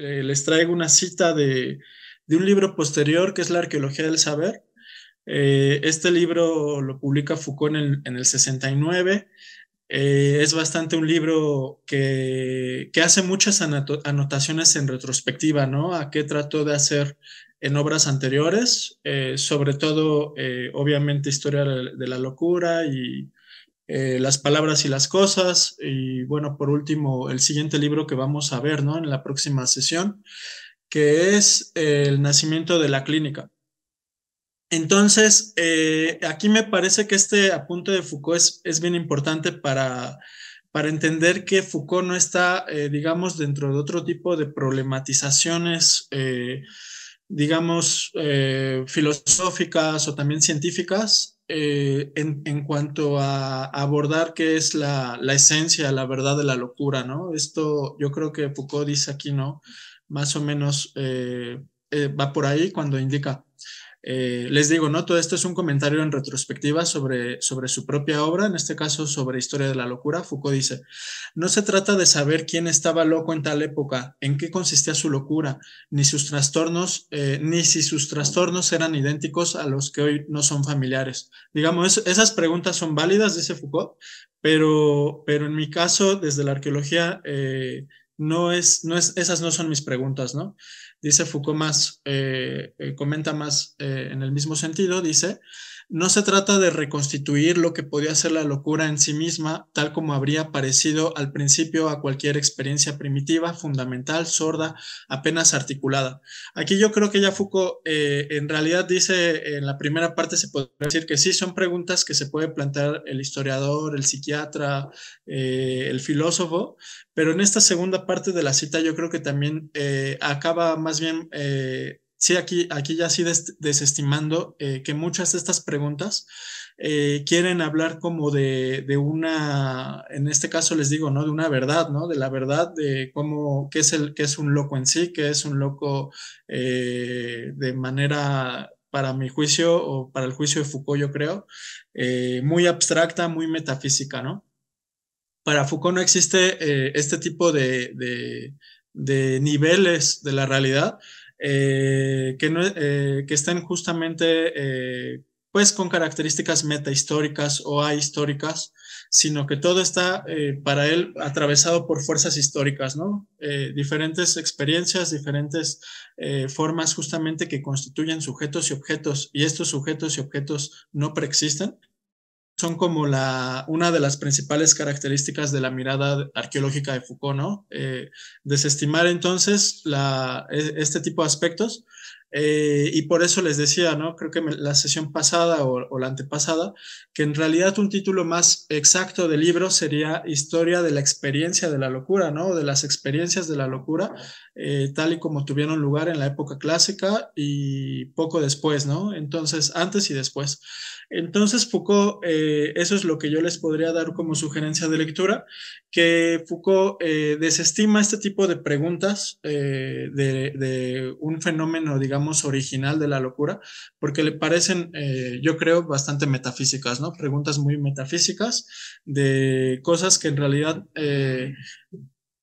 Eh, les traigo una cita de, un libro posterior que es La Arqueología del Saber. Eh, este libro lo publica Foucault en el, 69. Eh, es bastante un libro que, que hace muchas anotaciones en retrospectiva, ¿no? A qué trató de hacer en obras anteriores, sobre todo, obviamente, historia de la locura y eh, las palabras y las cosas, y bueno, por último, el siguiente libro que vamos a ver, ¿no? En la próxima sesión, que es eh, El nacimiento de la clínica. Entonces, eh, aquí me parece que este apunte de Foucault es, bien importante para, para, entender que Foucault no está, digamos, dentro de otro tipo de problematizaciones, digamos, filosóficas o también científicas, eh, en, cuanto a abordar qué es la, esencia, la verdad de la locura, ¿no? Esto yo creo que Foucault dice aquí, ¿no? Más o menos eh, eh, va por ahí cuando indica, eh, les digo, ¿no? Todo esto es un comentario en retrospectiva sobre, sobre su propia obra, en este caso sobre Historia de la Locura. Foucault dice, no se trata de saber quién estaba loco en tal época, en qué consistía su locura, ni sus trastornos, eh, ni si sus trastornos eran idénticos a los que hoy no son familiares. Digamos, esas preguntas son válidas, dice Foucault, pero, pero en mi caso, desde la arqueología, eh, no es, no es, esas no son mis preguntas, ¿no? Dice Foucault más, eh, eh, comenta más eh, en el mismo sentido, dice, no se trata de reconstituir lo que podía ser la locura en sí misma, tal como habría parecido al principio a cualquier experiencia primitiva, fundamental, sorda, apenas articulada. Aquí yo creo que ya Foucault eh, en realidad dice, en la primera parte se puede decir que sí, son preguntas que se puede plantear el historiador, el psiquiatra, eh, el filósofo, pero en esta segunda parte de la cita yo creo que también eh, acaba más bien sí, aquí, aquí ya sí desestimando eh, que muchas de estas preguntas eh, quieren hablar como de, una, en este caso les digo, ¿no? De una verdad, ¿no? De la verdad de cómo, qué es, el, qué es un loco en sí, qué es un loco eh, de manera para mi juicio o para el juicio de Foucault, yo creo, muy abstracta, muy metafísica, ¿no? Para Foucault no existe este tipo de, de niveles de la realidad, eh, que, no, eh, que estén justamente eh, pues con características metahistóricas o ahistóricas, sino que todo está para él atravesado por fuerzas históricas, ¿no? diferentes experiencias, diferentes formas justamente que constituyen sujetos y objetos, y estos sujetos y objetos no preexisten, son como la, una de las principales características de la mirada arqueológica de Foucault, ¿no? Eh, desestimar entonces e, este tipo de aspectos eh, y por eso les decía, ¿no? Creo que la sesión pasada o, la antepasada, que en realidad un título más exacto del libro sería Historia de la experiencia de la locura, ¿no? De las experiencias de la locura, eh, tal y como tuvieron lugar en la época clásica y poco después, ¿no? Entonces, antes y después. Entonces, Foucault, eh, eso es lo que yo les podría dar como sugerencia de lectura, que Foucault desestima este tipo de preguntas de un fenómeno, digamos, original de la locura, porque le parecen, eh, yo creo, bastante metafísicas, ¿no? Preguntas muy metafísicas de cosas que en realidad... Eh,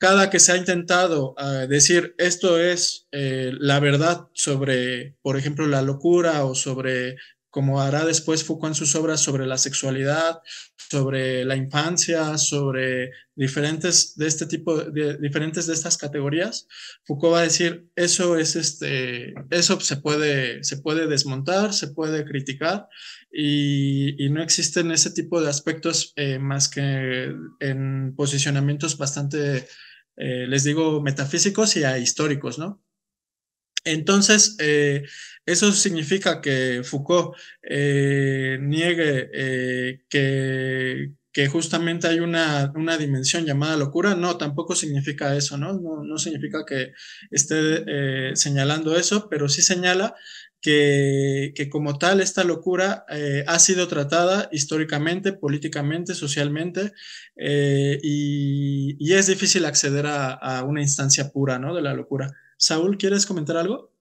cada que se ha intentado eh, decir esto es la verdad sobre, por ejemplo, la locura o sobre como hará después Foucault en sus obras sobre la sexualidad, sobre la infancia, sobre diferentes de este tipo diferentes de estas categorías, Foucault va a decir, eso es este eso se puede se puede desmontar, se puede criticar y, no existen ese tipo de aspectos eh, más que en posicionamientos bastante eh, les digo metafísicos y históricos, ¿no? Entonces, eh, eso significa que Foucault eh, niegue eh, que, justamente hay una, dimensión llamada locura. No, tampoco significa eso, ¿no? No, significa que esté señalando eso, pero sí señala que, como tal esta locura ha sido tratada históricamente, políticamente, socialmente, y, es difícil acceder a, una instancia pura de la locura. Saúl, ¿quieres comentar algo?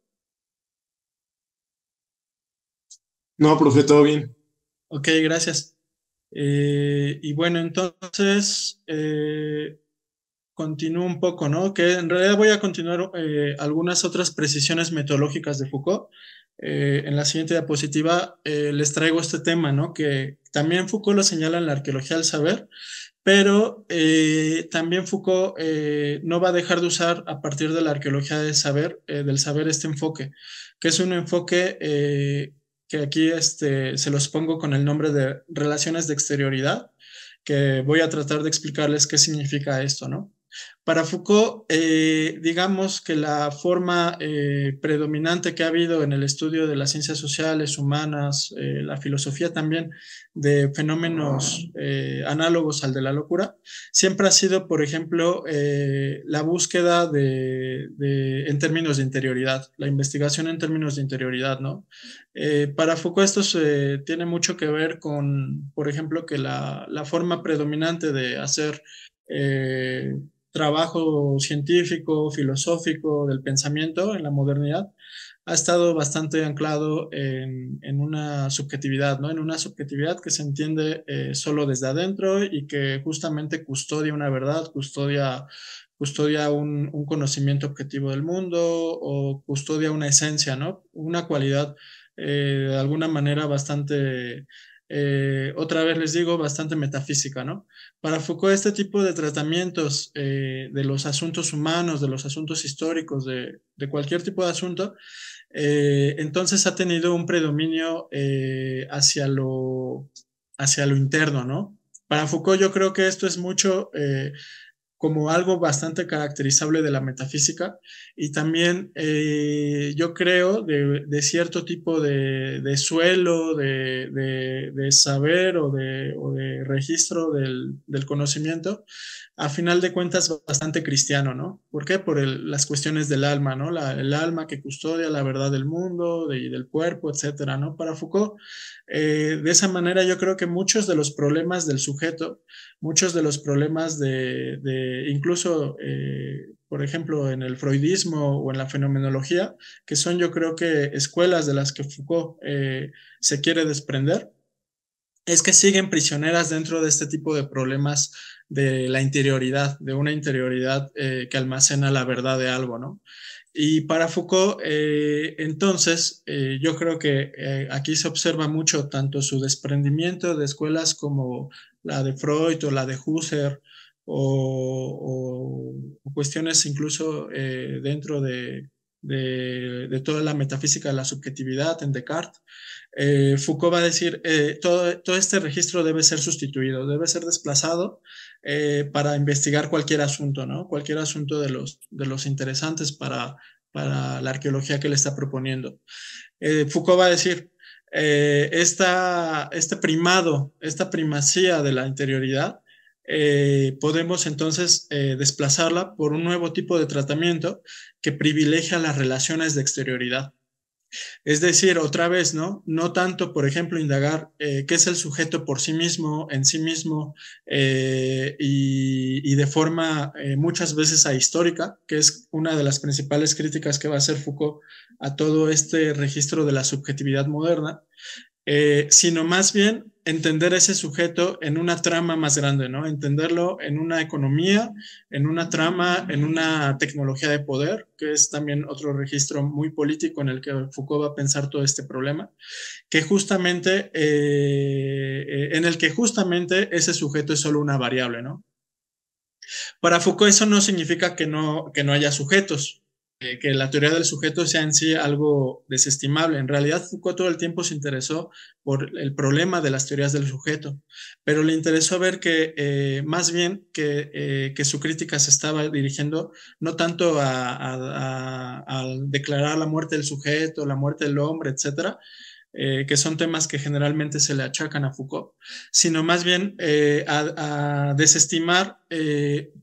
No, profe, todo bien. Ok, gracias. Eh, y bueno, entonces eh, continúo un poco, ¿no? Que en realidad voy a continuar eh, algunas otras precisiones metodológicas de Foucault. en la siguiente diapositiva les traigo este tema, ¿no? Que también Foucault lo señala en la arqueología del saber pero eh, también Foucault eh, no va a dejar de usar a partir de la arqueología del saber, eh, del saber este enfoque, que es un enfoque que aquí este, se los pongo con el nombre de relaciones de exterioridad, que voy a tratar de explicarles qué significa esto, ¿no? Para Foucault, eh, digamos que la forma eh, predominante que ha habido en el estudio de las ciencias sociales, humanas, eh, la filosofía también, de fenómenos análogos al de la locura, siempre ha sido, por ejemplo, la búsqueda de, en términos de interioridad, la investigación en términos de interioridad, ¿no? para Foucault esto tiene mucho que ver con, por ejemplo, que la, forma predominante de hacer trabajo científico, filosófico del pensamiento en la modernidad ha estado bastante anclado en, una subjetividad, ¿no? En una subjetividad que se entiende eh, solo desde adentro y que justamente custodia una verdad, custodia, custodia un, conocimiento objetivo del mundo o custodia una esencia, ¿no? Una cualidad eh, de alguna manera bastante eh, otra vez les digo, bastante metafísica, ¿no? Para Foucault, este tipo de tratamientos eh, de los asuntos humanos, de los asuntos históricos, de, cualquier tipo de asunto, eh, entonces ha tenido un predominio hacia, lo, hacia lo interno, ¿no? Para Foucault yo creo que esto es mucho como algo bastante caracterizable de la metafísica y también eh, yo creo de, cierto tipo de, suelo, de, saber o de, registro del, conocimiento, a final de cuentas bastante cristiano, ¿no? ¿Por qué? Por las cuestiones del alma, ¿no? el alma que custodia la verdad del mundo y del cuerpo, etcétera, ¿no? Para Foucault, eh, de esa manera yo creo que muchos de los problemas del sujeto, muchos de los problemas de, incluso, eh, por ejemplo, en el freudismo o en la fenomenología, que son yo creo que escuelas de las que Foucault eh, se quiere desprender, es que siguen prisioneras dentro de este tipo de problemas de la interioridad, de una interioridad que almacena la verdad de algo, ¿no? Y para Foucault, eh, entonces, eh, yo creo que eh, aquí se observa mucho tanto su desprendimiento de escuelas como la de Freud o la de Husserl o cuestiones incluso dentro de, de, toda la metafísica de la subjetividad en Descartes, eh, Foucault va a decir, eh, todo, este registro debe ser sustituido, debe ser desplazado eh, para investigar cualquier asunto, ¿no? Cualquier asunto de los, de los interesantes para, la arqueología que le está proponiendo. Foucault va a decir, esta, este primado, esta primacía de la interioridad eh, podemos entonces eh, desplazarla por un nuevo tipo de tratamiento que privilegia las relaciones de exterioridad. Es decir, otra vez, ¿no? No tanto, por ejemplo, indagar eh, qué es el sujeto por sí mismo, en sí mismo, y, de forma muchas veces ahistórica, que es una de las principales críticas que va a hacer Foucault a todo este registro de la subjetividad moderna, sino más bien entender ese sujeto en una trama más grande, ¿no? Entenderlo en una economía, en una trama, en una tecnología de poder, que es también otro registro muy político en el que Foucault va a pensar todo este problema, que justamente, eh, en el que justamente ese sujeto es solo una variable, Para Foucault eso no significa que no, que no haya sujetos, eh, que la teoría del sujeto sea en sí algo desestimable. En realidad, Foucault todo el tiempo se interesó por el problema de las teorías del sujeto, pero le interesó ver que eh, más bien eh, que, su crítica se estaba dirigiendo no tanto a, declarar la muerte del sujeto, la muerte del hombre, etcétera, que son temas que generalmente se le achacan a Foucault, sino más bien a, desestimar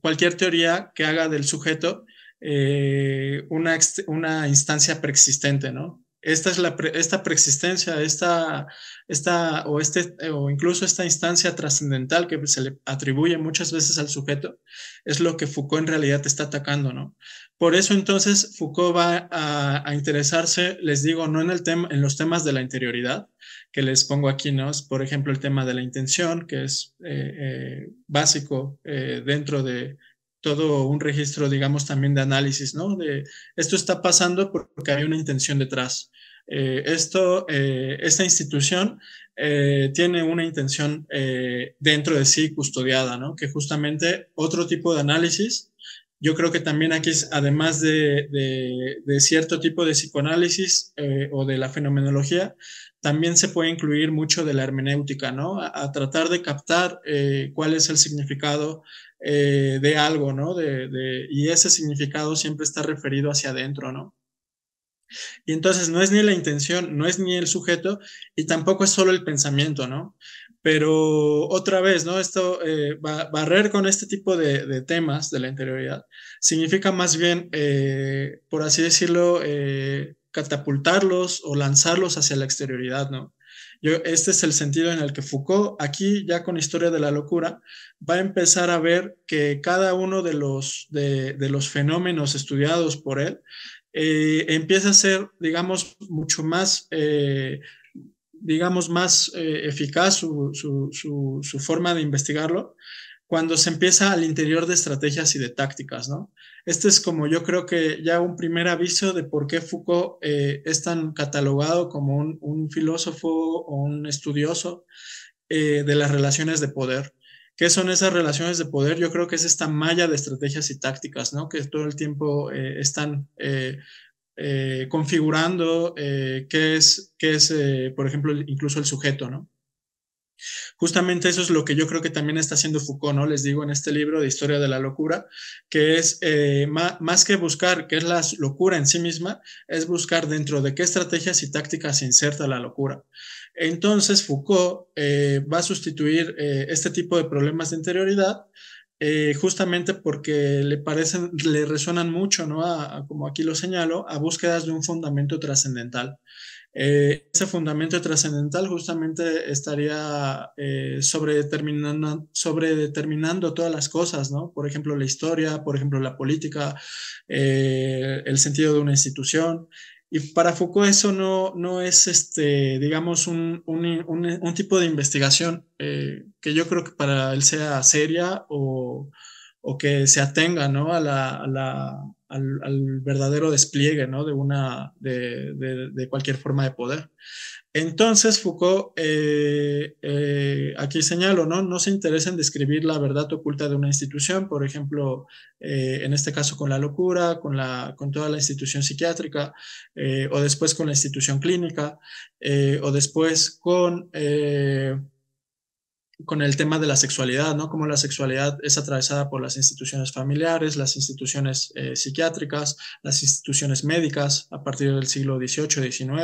cualquier teoría que haga del sujeto eh, una, una instancia preexistente, ¿no? Esta es la esta preexistencia, esta, esta, o, este, o incluso esta instancia trascendental que se le atribuye muchas veces al sujeto, es lo que Foucault en realidad está atacando, ¿no? Por eso entonces Foucault va a, interesarse, les digo, no en, el tema, en los temas de la interioridad, que les pongo aquí, ¿no? Por ejemplo, el tema de la intención, que es eh, eh, básico dentro de todo un registro, digamos, también de análisis, ¿no? De esto está pasando porque hay una intención detrás. Eh, esto, eh, esta institución eh, tiene una intención dentro de sí custodiada, ¿no? Que justamente otro tipo de análisis, yo creo que también aquí es, además de, cierto tipo de psicoanálisis o de la fenomenología, también se puede incluir mucho de la hermenéutica, ¿no? a tratar de captar cuál es el significado eh, de algo, ¿no? De, y ese significado siempre está referido hacia adentro, ¿no? Y entonces no es ni la intención, no es ni el sujeto y tampoco es solo el pensamiento, ¿no? Pero otra vez, ¿no? Esto, eh, barrer con este tipo de, temas de la interioridad significa más bien, eh, por así decirlo, catapultarlos o lanzarlos hacia la exterioridad, ¿no? este es el sentido en el que Foucault, aquí ya con Historia de la Locura, va a empezar a ver que cada uno de los, de, los fenómenos estudiados por él eh, empieza a ser, digamos, mucho más... Eh, digamos, más eh, eficaz su, forma de investigarlo cuando se empieza al interior de estrategias y de tácticas, ¿no? Este es como yo creo que ya un primer aviso de por qué Foucault eh, es tan catalogado como un, filósofo o un estudioso eh, de las relaciones de poder. ¿Qué son esas relaciones de poder? Yo creo que es esta malla de estrategias y tácticas, ¿no? Que todo el tiempo eh, están configurando qué es, qué es por ejemplo, incluso el sujeto, ¿no? Justamente eso es lo que yo creo que también está haciendo Foucault, ¿no? Les digo en este libro de Historia de la Locura, que es eh, más, que buscar qué es la locura en sí misma, es buscar dentro de qué estrategias y tácticas se inserta la locura. Entonces Foucault eh, va a sustituir eh, este tipo de problemas de interioridad justamente porque le parecen, le resuenan mucho, ¿no? como aquí lo señalo, a búsquedas de un fundamento trascendental. Eh, ese fundamento trascendental justamente estaría eh, sobredeterminando, todas las cosas, ¿no? Por ejemplo, la historia, por ejemplo, la política, eh, el sentido de una institución. Y para Foucault eso no, no es, este, digamos, un, un, un, tipo de investigación eh, que yo creo que para él sea seria o, o que se atenga ¿no? a la al, verdadero despliegue de, una, de, cualquier forma de poder. Entonces, Foucault, eh, eh, aquí señalo, ¿no? no se interesa en describir la verdad oculta de una institución, por ejemplo, eh, en este caso con la locura, con, la, con toda la institución psiquiátrica, o después con la institución clínica, o después con con el tema de la sexualidad, ¿no? Cómo la sexualidad es atravesada por las instituciones familiares, las instituciones eh, psiquiátricas, las instituciones médicas a partir del siglo XVIII, XIX,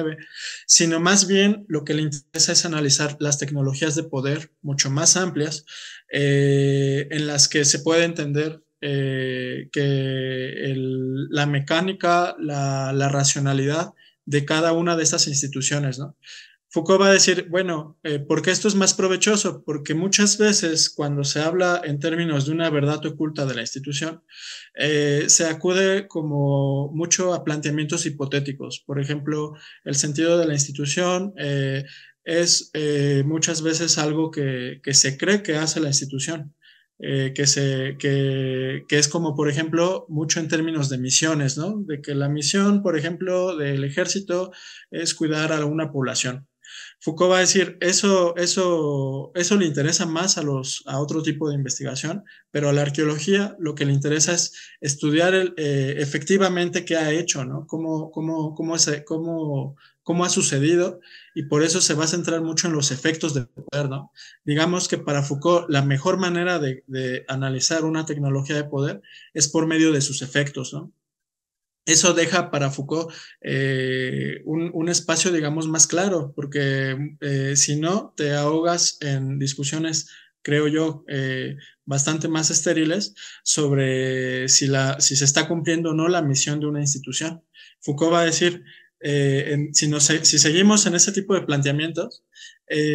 sino más bien lo que le interesa es analizar las tecnologías de poder mucho más amplias eh, en las que se puede entender eh, que la mecánica, la racionalidad de cada una de estas instituciones, ¿no? Foucault va a decir, bueno, eh, ¿por qué esto es más provechoso? Porque muchas veces cuando se habla en términos de una verdad oculta de la institución, eh, se acude como mucho a planteamientos hipotéticos. Por ejemplo, el sentido de la institución eh, es eh, muchas veces algo que, se cree que hace la institución. que, que es como, por ejemplo, mucho en términos de misiones, ¿no? De que la misión, por ejemplo, del ejército es cuidar a una población. Foucault va a decir, eso, eso, eso le interesa más a, los, a otro tipo de investigación, pero a la arqueología lo que le interesa es estudiar el, eh, efectivamente qué ha hecho, ¿no? Cómo, cómo, cómo, cómo, cómo ha sucedido y por eso se va a centrar mucho en los efectos del poder, ¿no? Digamos que para Foucault la mejor manera de, de analizar una tecnología de poder es por medio de sus efectos, ¿no? eso deja para Foucault eh, un, espacio, digamos, más claro, porque eh, si no, te ahogas en discusiones, creo yo, eh, bastante más estériles sobre si, si se está cumpliendo o no la misión de una institución. Foucault va a decir, si, si seguimos en ese tipo de planteamientos,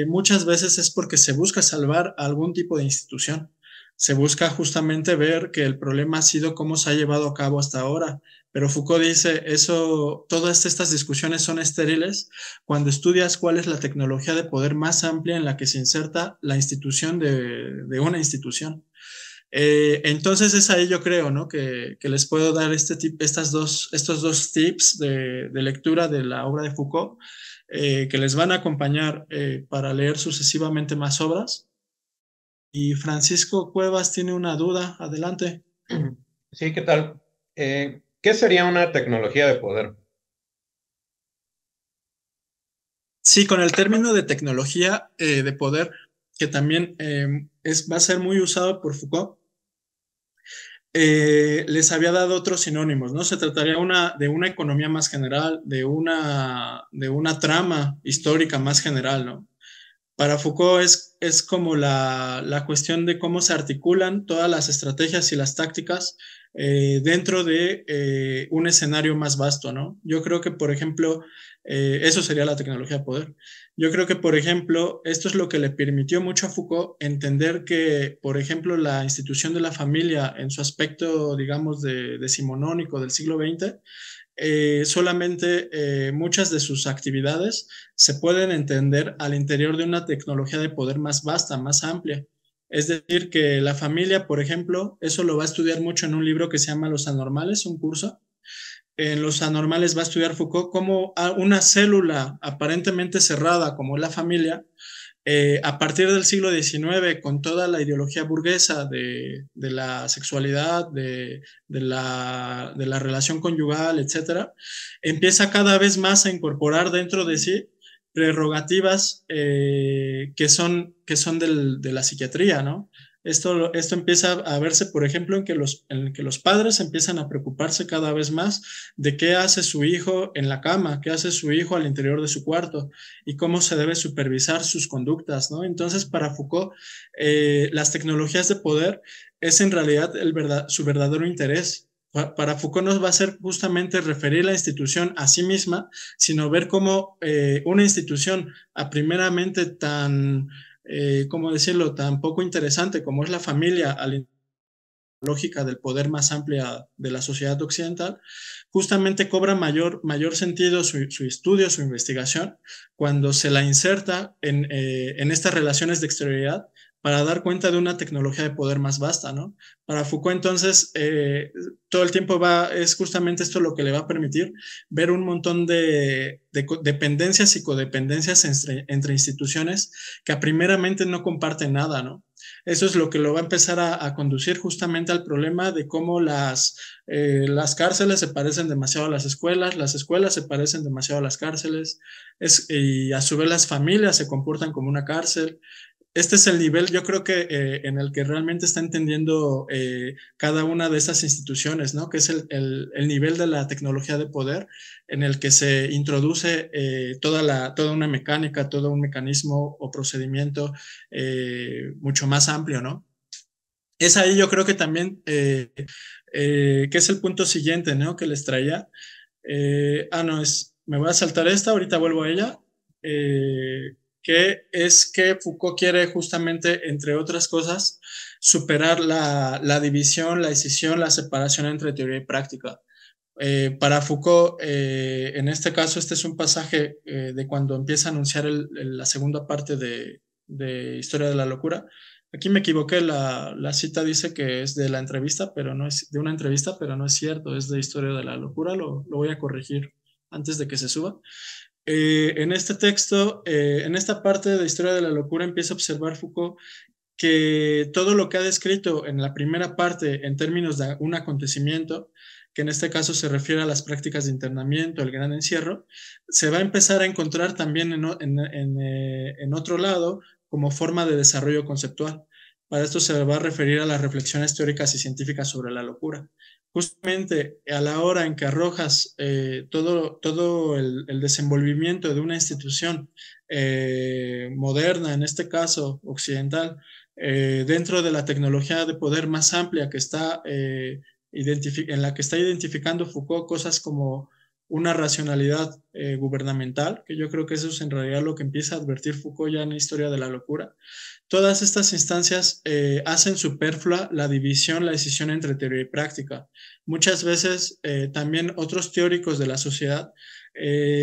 muchas veces es porque se busca salvar algún tipo de institución. Se busca justamente ver que el problema ha sido cómo se ha llevado a cabo hasta ahora, pero Foucault dice, eso, todas estas discusiones son estériles cuando estudias cuál es la tecnología de poder más amplia en la que se inserta la institución de, de una institución. Eh, entonces es ahí yo creo, ¿no? Que, que les puedo dar este tip, estas dos, estos dos tips de, de lectura de la obra de Foucault eh, que les van a acompañar eh, para leer sucesivamente más obras. Y Francisco Cuevas tiene una duda, adelante. Sí, ¿qué tal? Eh, ¿Qué sería una tecnología de poder? Sí, con el término de tecnología eh, de poder, que también em, es, va a ser muy usado por Foucault, eh, les había dado otros sinónimos, ¿no? Se trataría una, de una economía más general, de una, de una trama histórica más general, ¿no? Para Foucault es, es como la, la, cuestión de cómo se articulan todas las estrategias y las tácticas eh, dentro de eh, un escenario más vasto, ¿no? Yo creo que, por ejemplo, eh, eso sería la tecnología de poder. Yo creo que, por ejemplo, esto es lo que le permitió mucho a Foucault entender que, por ejemplo, la institución de la familia en su aspecto, digamos, de decimonónico del siglo XX, eh, solamente eh, muchas de sus actividades se pueden entender al interior de una tecnología de poder más vasta, más amplia. Es decir, que la familia, por ejemplo, eso lo va a estudiar mucho en un libro que se llama Los Anormales, un curso. En Los Anormales va a estudiar Foucault como una célula aparentemente cerrada como la familia eh, a partir del siglo XIX, con toda la ideología burguesa de, la sexualidad, de, la, relación conyugal, etc., empieza cada vez más a incorporar dentro de sí prerrogativas eh, que son, que son de la psiquiatría, ¿no? Esto, empieza a verse, por ejemplo, en que, los, en que los padres empiezan a preocuparse cada vez más de qué hace su hijo en la cama, qué hace su hijo al interior de su cuarto y cómo se debe supervisar sus conductas, ¿no? Entonces, para Foucault, eh, las tecnologías de poder es en realidad el verdad, su verdadero interés. Para Foucault no va a ser justamente referir la institución a sí misma, sino ver cómo eh, una institución a primeramente tan eh, como decirlo?, tan poco interesante como es la familia a lógica del poder más amplia de la sociedad occidental, justamente cobra mayor, sentido su, estudio, su investigación, cuando se la inserta en, eh, en estas relaciones de exterioridad para dar cuenta de una tecnología de poder más vasta, ¿no? Para Foucault entonces eh, todo el tiempo va, es justamente esto lo que le va a permitir ver un montón de, dependencias y codependencias entre, entre, instituciones que primeramente no comparten nada, ¿no? Eso es lo que lo va a empezar a, conducir justamente al problema de cómo las, eh, las cárceles se parecen demasiado a las escuelas, las escuelas se parecen demasiado a las cárceles, es, y a su vez las familias se comportan como una cárcel, este es el nivel, yo creo que eh, en el que realmente está entendiendo eh, cada una de estas instituciones, ¿no? Que es el, nivel de la tecnología de poder en el que se introduce eh, toda, la, toda una mecánica, todo un mecanismo o procedimiento mucho más amplio, ¿no? Es ahí yo creo que también, que es el punto siguiente, ¿no? Que les traía. ah, no, es, me voy a saltar esta, ahorita vuelvo a ella que es que Foucault quiere justamente, entre otras cosas, superar la, división, la decisión, la separación entre teoría y práctica. Eh, para Foucault, eh, en este caso, este es un pasaje eh, de cuando empieza a anunciar la segunda parte de, Historia de la Locura. Aquí me equivoqué, la, cita dice que es de la entrevista, pero no es de una entrevista, pero no es cierto, es de Historia de la Locura, lo voy a corregir antes de que se suba. Eh, en este texto, eh, en esta parte de la historia de la locura, empieza a observar Foucault que todo lo que ha descrito en la primera parte en términos de un acontecimiento, que en este caso se refiere a las prácticas de internamiento, el gran encierro, se va a empezar a encontrar también en, eh, en otro lado como forma de desarrollo conceptual. Para esto se va a referir a las reflexiones teóricas y científicas sobre la locura, justamente a la hora en que arrojas eh, todo, todo el, desenvolvimiento de una institución eh, moderna, en este caso occidental, eh, dentro de la tecnología de poder más amplia que está, en la que está identificando Foucault cosas como una racionalidad eh, gubernamental, que yo creo que eso es en realidad lo que empieza a advertir Foucault ya en la historia de la locura. Todas estas instancias eh, hacen superflua la división, la decisión entre teoría y práctica. Muchas veces eh, también otros teóricos de la sociedad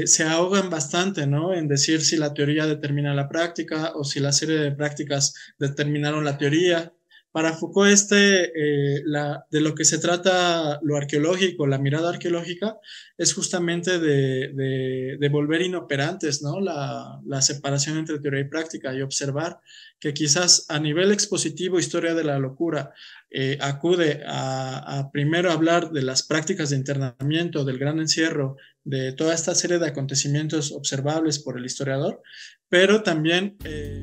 se ahogan bastante ¿no? en decir si la teoría determina la práctica o si la serie de prácticas determinaron la teoría para Foucault, este, eh, de lo que se trata lo arqueológico, la mirada arqueológica, es justamente de, volver inoperantes ¿no? La, separación entre teoría y práctica y observar que quizás a nivel expositivo, historia de la locura, eh, acude a, primero hablar de las prácticas de internamiento, del gran encierro, de toda esta serie de acontecimientos observables por el historiador, pero también... Eh,